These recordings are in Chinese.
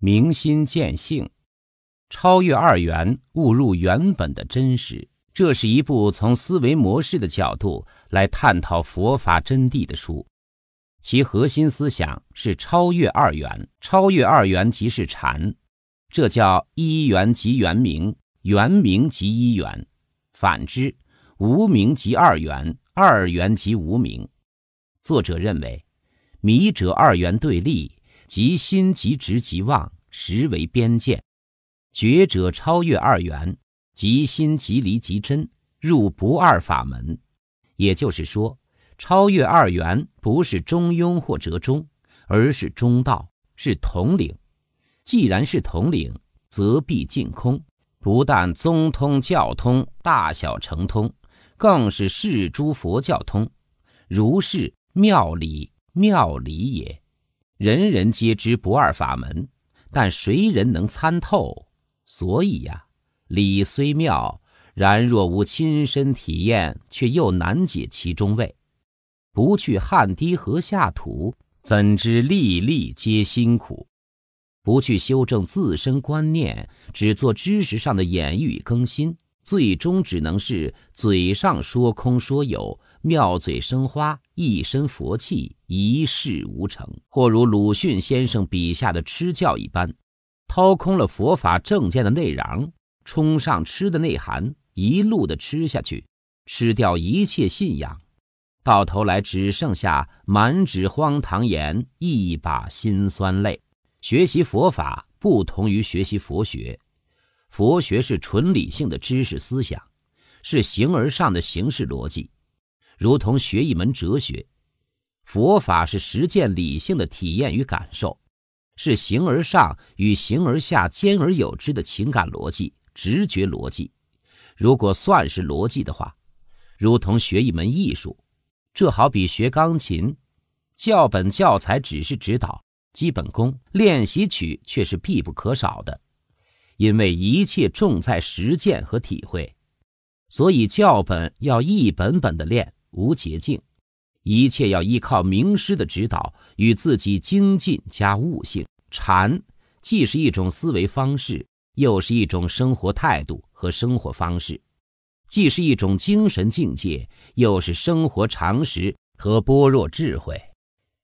明心见性，超越二元，悟入原本的真实。这是一部从思维模式的角度来探讨佛法真谛的书。其核心思想是超越二元，超越二元即是禅。这叫一元即圆明，圆明即一元。反之，无名即二元，二元即无名。作者认为，迷者二元对立。即心即直即妄，实为边界。觉者超越二元，即心即离即真，入不二法门。也就是说，超越二元不是中庸或折中，而是中道，是统领。既然是统领，则必尽空。不但宗通教通大小成通，更是世诸佛教通，如是妙理，妙理也。人人皆知不二法门，但谁人能参透？所以呀，理虽妙，然若无亲身体验，却又难解其中味。不去汗滴禾下土，怎知粒粒皆辛苦？不去修正自身观念，只做知识上的演绎与更新，最终只能是嘴上说空说有。妙嘴生花，一身佛气，一事无成；或如鲁迅先生笔下的吃教一般，掏空了佛法正见的内瓤，冲上吃的内涵，一路的吃下去，吃掉一切信仰，到头来只剩下满纸荒唐言，一把辛酸泪。学习佛法不同于学习佛学，佛学是纯理性的知识思想，是形而上的形式逻辑。如同学一门哲学，佛法是实践理性的体验与感受，是形而上与形而下兼而有之的情感逻辑、直觉逻辑。如果算是逻辑的话，如同学一门艺术，这好比学钢琴，教本教材只是指导基本功，练习曲却是必不可少的，因为一切重在实践和体会，所以教本要一本本的练。无捷径，一切要依靠名师的指导与自己精进加悟性。禅既是一种思维方式，又是一种生活态度和生活方式；既是一种精神境界，又是生活常识和般若智慧；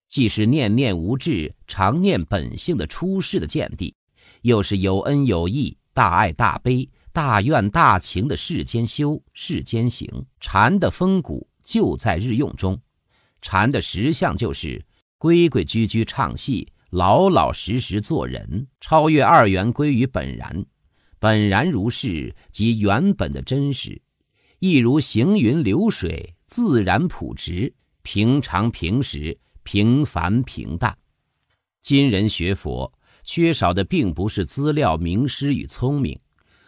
既是念念无智、常念本性的出世的见地，又是有恩有义、大爱大悲、大愿大情的世间修、世间行。禅的风骨。就在日用中，禅的实相就是规规矩矩唱戏，老老实实做人，超越二元，归于本然。本然如是，即原本的真实，亦如行云流水，自然朴直，平常平时，平凡平淡。今人学佛，缺少的并不是资料、名师与聪明，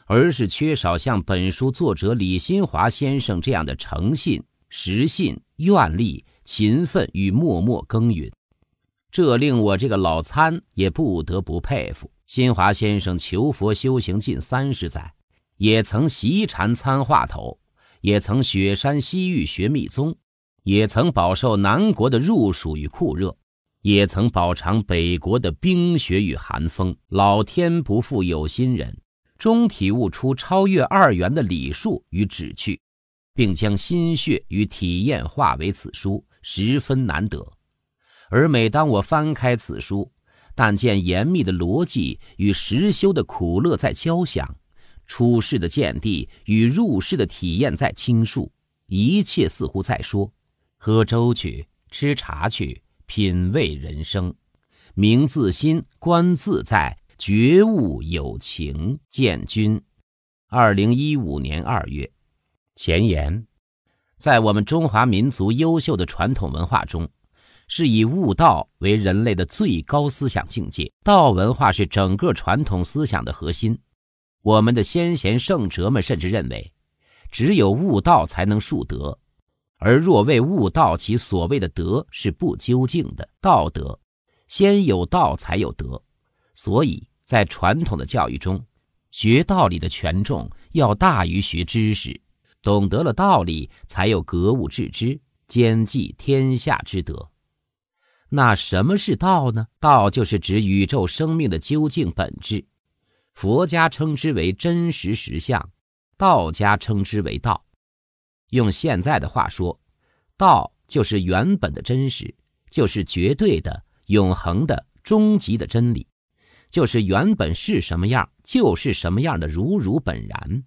而是缺少像本书作者李新华先生这样的诚信。实信愿力、勤奋与默默耕耘，这令我这个老参也不得不佩服。新华先生求佛修行近三十载，也曾习禅参话头，也曾雪山西域学密宗，也曾饱受南国的入暑与酷热，也曾饱尝北国的冰雪与寒风。老天不负有心人，终体悟出超越二元的礼数与旨趣。并将心血与体验化为此书，十分难得。而每当我翻开此书，但见严密的逻辑与实修的苦乐在交响，出世的见地与入世的体验在倾述，一切似乎在说：喝粥去，吃茶去，品味人生，明自心，观自在，觉悟有情，见君。二零一五年二月。前言，在我们中华民族优秀的传统文化中，是以悟道为人类的最高思想境界。道文化是整个传统思想的核心。我们的先贤圣哲们甚至认为，只有悟道才能树德，而若未悟道，其所谓的德是不究竟的。道德先有道才有德，所以在传统的教育中，学道理的权重要大于学知识。懂得了道理，才有格物致知，兼济天下之德。那什么是道呢？道就是指宇宙生命的究竟本质，佛家称之为真实实相，道家称之为道。用现在的话说，道就是原本的真实，就是绝对的、永恒的、终极的真理，就是原本是什么样，就是什么样的如如本然。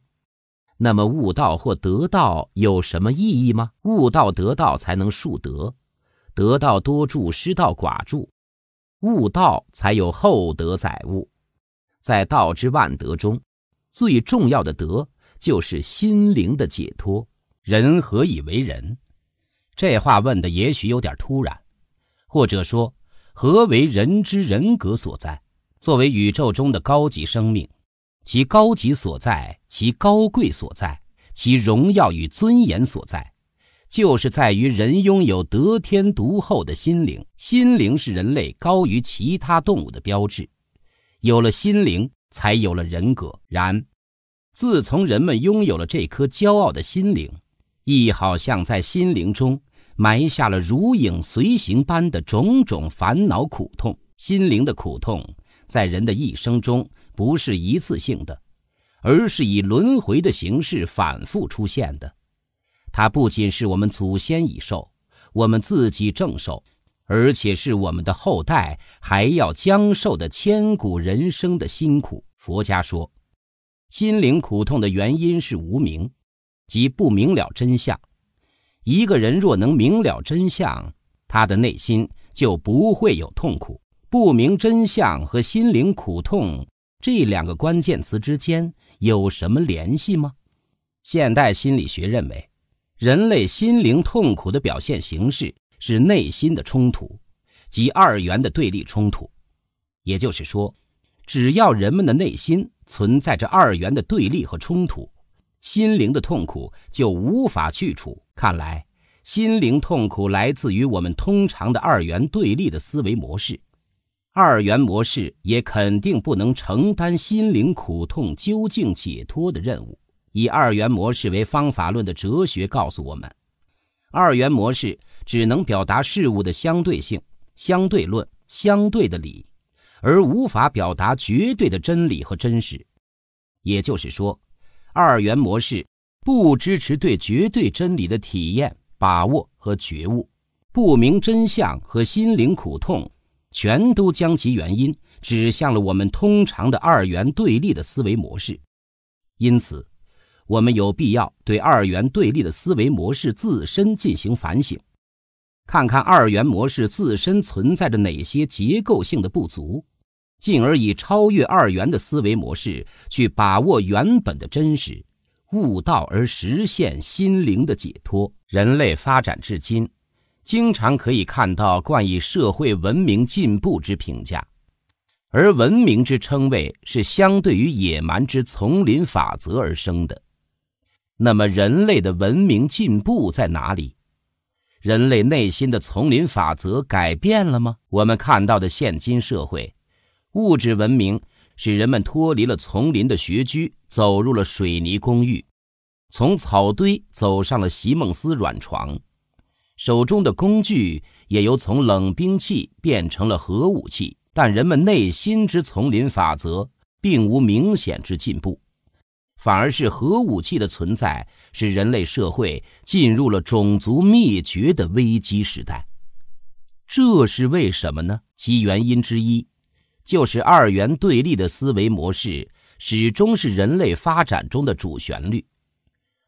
那么，悟道或得道有什么意义吗？悟道得道才能树德，得道多助，失道寡助。悟道才有厚德载物。在道之万德中，最重要的德就是心灵的解脱。人何以为人？这话问的也许有点突然，或者说，何为人之人格所在？作为宇宙中的高级生命，其高级所在。其高贵所在，其荣耀与尊严所在，就是在于人拥有得天独厚的心灵。心灵是人类高于其他动物的标志，有了心灵，才有了人格。然，自从人们拥有了这颗骄傲的心灵，亦好像在心灵中埋下了如影随形般的种种烦恼苦痛。心灵的苦痛，在人的一生中不是一次性的。而是以轮回的形式反复出现的，它不仅是我们祖先已受，我们自己正受，而且是我们的后代还要将受的千古人生的辛苦。佛家说，心灵苦痛的原因是无明，即不明了真相。一个人若能明了真相，他的内心就不会有痛苦。不明真相和心灵苦痛。这两个关键词之间有什么联系吗？现代心理学认为，人类心灵痛苦的表现形式是内心的冲突，及二元的对立冲突。也就是说，只要人们的内心存在着二元的对立和冲突，心灵的痛苦就无法去除。看来，心灵痛苦来自于我们通常的二元对立的思维模式。二元模式也肯定不能承担心灵苦痛究竟解脱的任务。以二元模式为方法论的哲学告诉我们，二元模式只能表达事物的相对性、相对论、相对的理，而无法表达绝对的真理和真实。也就是说，二元模式不支持对绝对真理的体验、把握和觉悟，不明真相和心灵苦痛。全都将其原因指向了我们通常的二元对立的思维模式，因此，我们有必要对二元对立的思维模式自身进行反省，看看二元模式自身存在着哪些结构性的不足，进而以超越二元的思维模式去把握原本的真实，悟道而实现心灵的解脱。人类发展至今。经常可以看到冠以“社会文明进步”之评价，而“文明”之称谓是相对于野蛮之丛林法则而生的。那么，人类的文明进步在哪里？人类内心的丛林法则改变了吗？我们看到的现今社会，物质文明使人们脱离了丛林的穴居，走入了水泥公寓，从草堆走上了席梦思软床。手中的工具也由从冷兵器变成了核武器，但人们内心之丛林法则并无明显之进步，反而是核武器的存在使人类社会进入了种族灭绝的危机时代。这是为什么呢？其原因之一，就是二元对立的思维模式始终是人类发展中的主旋律，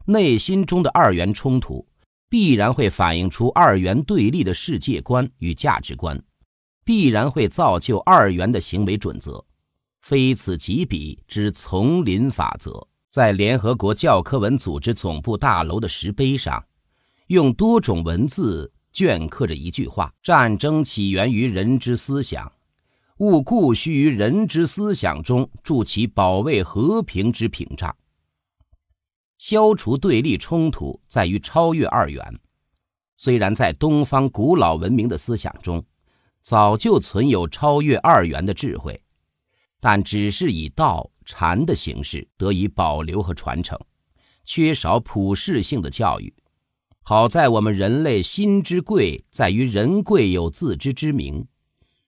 内心中的二元冲突。必然会反映出二元对立的世界观与价值观，必然会造就二元的行为准则，非此即彼之丛林法则。在联合国教科文组织总部大楼的石碑上，用多种文字镌刻着一句话：“战争起源于人之思想，勿固须于人之思想中筑其保卫和平之屏障。”消除对立冲突在于超越二元。虽然在东方古老文明的思想中，早就存有超越二元的智慧，但只是以道、禅的形式得以保留和传承，缺少普世性的教育。好在我们人类心之贵在于人贵有自知之明，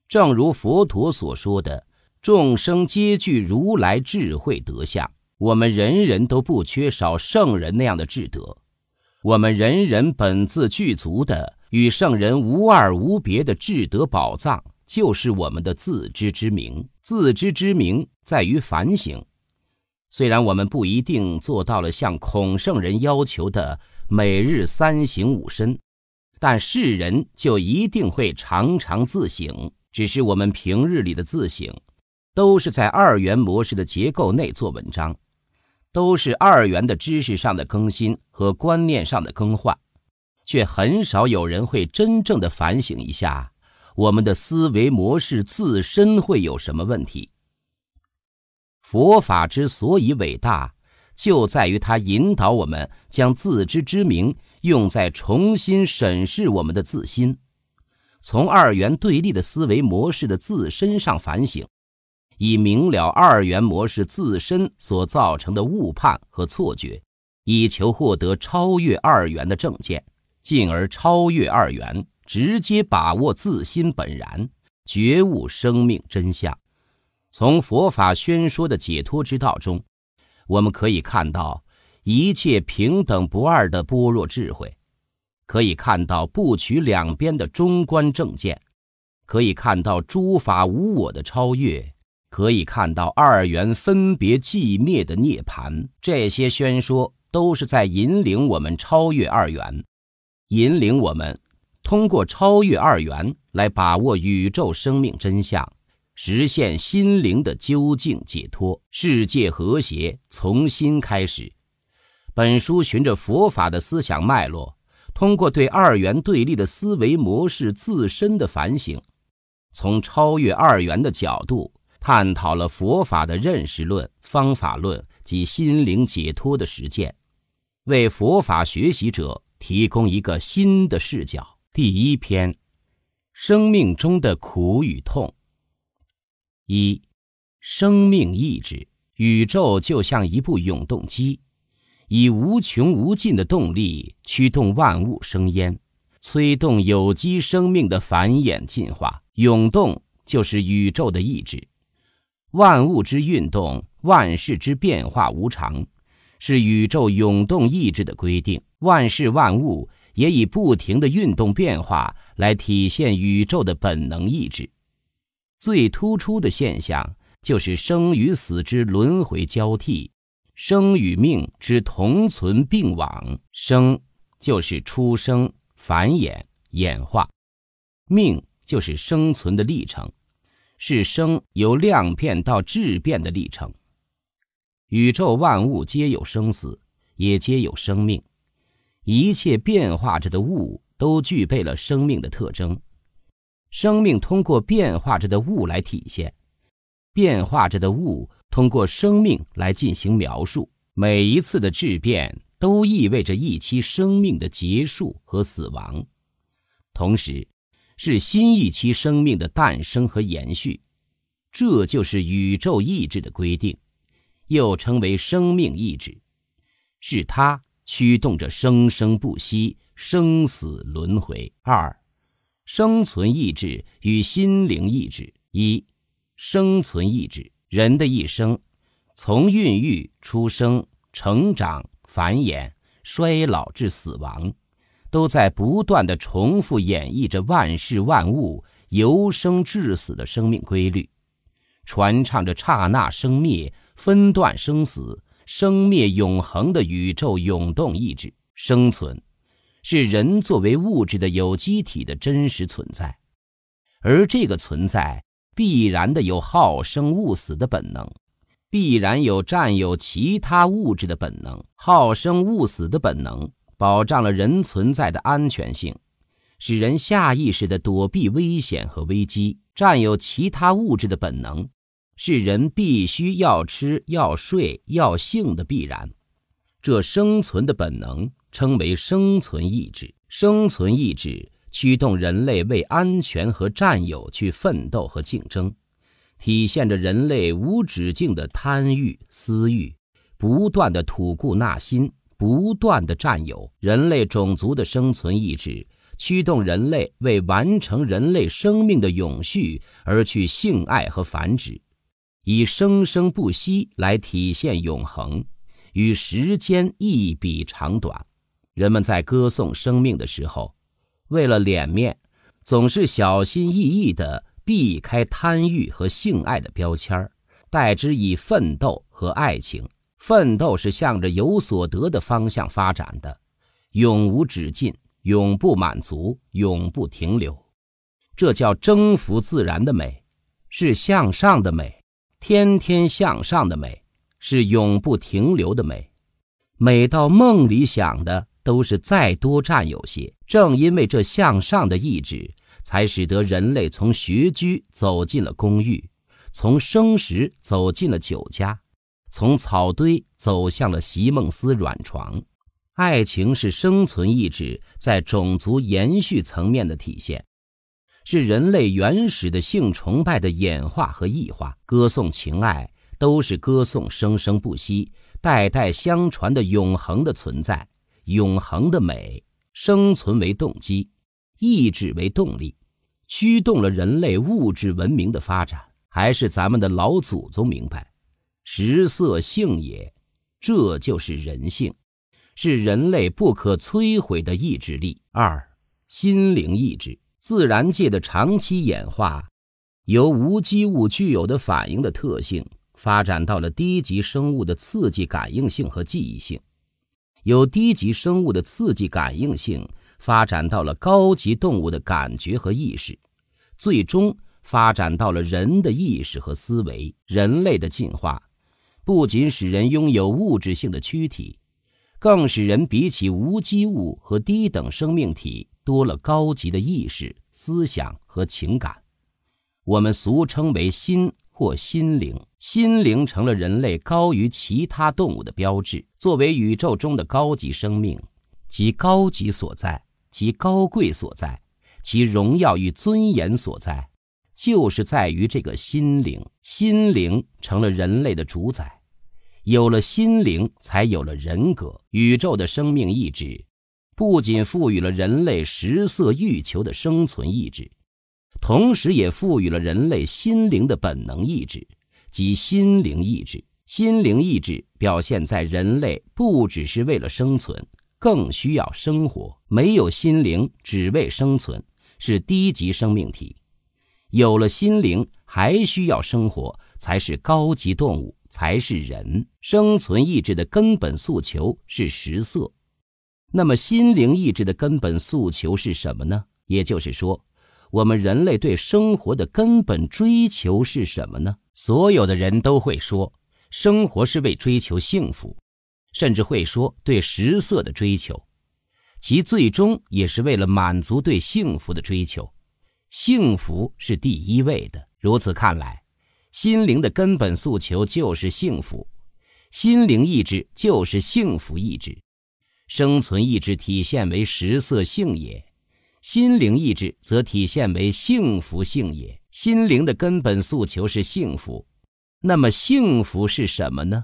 正如佛陀所说的：“众生皆具如来智慧德相。”我们人人都不缺少圣人那样的智德，我们人人本自具足的与圣人无二无别的智德宝藏，就是我们的自知之明。自知之明在于反省，虽然我们不一定做到了像孔圣人要求的每日三省五身，但世人就一定会常常自省，只是我们平日里的自省。都是在二元模式的结构内做文章，都是二元的知识上的更新和观念上的更换，却很少有人会真正的反省一下我们的思维模式自身会有什么问题。佛法之所以伟大，就在于它引导我们将自知之明用在重新审视我们的自心，从二元对立的思维模式的自身上反省。以明了二元模式自身所造成的误判和错觉，以求获得超越二元的正见，进而超越二元，直接把握自心本然，觉悟生命真相。从佛法宣说的解脱之道中，我们可以看到一切平等不二的般若智慧，可以看到不取两边的中观正见，可以看到诸法无我的超越。可以看到二元分别寂灭的涅槃。这些宣说都是在引领我们超越二元，引领我们通过超越二元来把握宇宙生命真相，实现心灵的究竟解脱，世界和谐从新开始。本书循着佛法的思想脉络，通过对二元对立的思维模式自身的反省，从超越二元的角度。探讨了佛法的认识论、方法论及心灵解脱的实践，为佛法学习者提供一个新的视角。第一篇：生命中的苦与痛。一、生命意志。宇宙就像一部永动机，以无穷无尽的动力驱动万物生焉，催动有机生命的繁衍进化。永动就是宇宙的意志。万物之运动，万事之变化无常，是宇宙永动意志的规定。万事万物也以不停的运动变化来体现宇宙的本能意志。最突出的现象就是生与死之轮回交替，生与命之同存并往。生就是出生、繁衍、演化；命就是生存的历程。是生由量变到质变的历程。宇宙万物皆有生死，也皆有生命。一切变化着的物都具备了生命的特征。生命通过变化着的物来体现，变化着的物通过生命来进行描述。每一次的质变都意味着一期生命的结束和死亡，同时。是新一期生命的诞生和延续，这就是宇宙意志的规定，又称为生命意志，是它驱动着生生不息、生死轮回。二、生存意志与心灵意志。一、生存意志：人的一生，从孕育、出生、成长、繁衍、衰老至死亡。都在不断的重复演绎着万事万物由生至死的生命规律，传唱着刹那生灭、分段生死、生灭永恒的宇宙涌动意志。生存是人作为物质的有机体的真实存在，而这个存在必然的有好生勿死的本能，必然有占有其他物质的本能，好生勿死的本能。保障了人存在的安全性，使人下意识地躲避危险和危机，占有其他物质的本能，是人必须要吃、要睡、要性的必然。这生存的本能称为生存意志。生存意志驱动人类为安全和占有去奋斗和竞争，体现着人类无止境的贪欲、私欲，不断的吐故纳新。不断的占有人类种族的生存意志，驱动人类为完成人类生命的永续而去性爱和繁殖，以生生不息来体现永恒，与时间一比长短。人们在歌颂生命的时候，为了脸面，总是小心翼翼地避开贪欲和性爱的标签儿，代之以奋斗和爱情。奋斗是向着有所得的方向发展的，永无止境，永不满足，永不停留。这叫征服自然的美，是向上的美，天天向上的美，是永不停留的美。每到梦里想的都是再多占有些。正因为这向上的意志，才使得人类从学居走进了公寓，从生食走进了酒家。从草堆走向了席梦思软床，爱情是生存意志在种族延续层面的体现，是人类原始的性崇拜的演化和异化。歌颂情爱，都是歌颂生生不息、代代相传的永恒的存在，永恒的美。生存为动机，意志为动力，驱动了人类物质文明的发展。还是咱们的老祖宗明白。食色性也，这就是人性，是人类不可摧毁的意志力。二、心灵意志，自然界的长期演化，由无机物具有的反应的特性，发展到了低级生物的刺激感应性和记忆性，由低级生物的刺激感应性发展到了高级动物的感觉和意识，最终发展到了人的意识和思维。人类的进化。不仅使人拥有物质性的躯体，更使人比起无机物和低等生命体多了高级的意识、思想和情感，我们俗称为心或心灵。心灵成了人类高于其他动物的标志。作为宇宙中的高级生命，其高级所在，其高贵所在，其荣耀与尊严所在。就是在于这个心灵，心灵成了人类的主宰。有了心灵，才有了人格。宇宙的生命意志，不仅赋予了人类食色欲求的生存意志，同时也赋予了人类心灵的本能意志，即心灵意志。心灵意志表现在人类不只是为了生存，更需要生活。没有心灵，只为生存，是低级生命体。有了心灵，还需要生活，才是高级动物，才是人。生存意志的根本诉求是食色。那么，心灵意志的根本诉求是什么呢？也就是说，我们人类对生活的根本追求是什么呢？所有的人都会说，生活是为追求幸福，甚至会说对食色的追求，其最终也是为了满足对幸福的追求。幸福是第一位的。如此看来，心灵的根本诉求就是幸福，心灵意志就是幸福意志，生存意志体现为食色性也，心灵意志则体现为幸福性也。心灵的根本诉求是幸福，那么幸福是什么呢？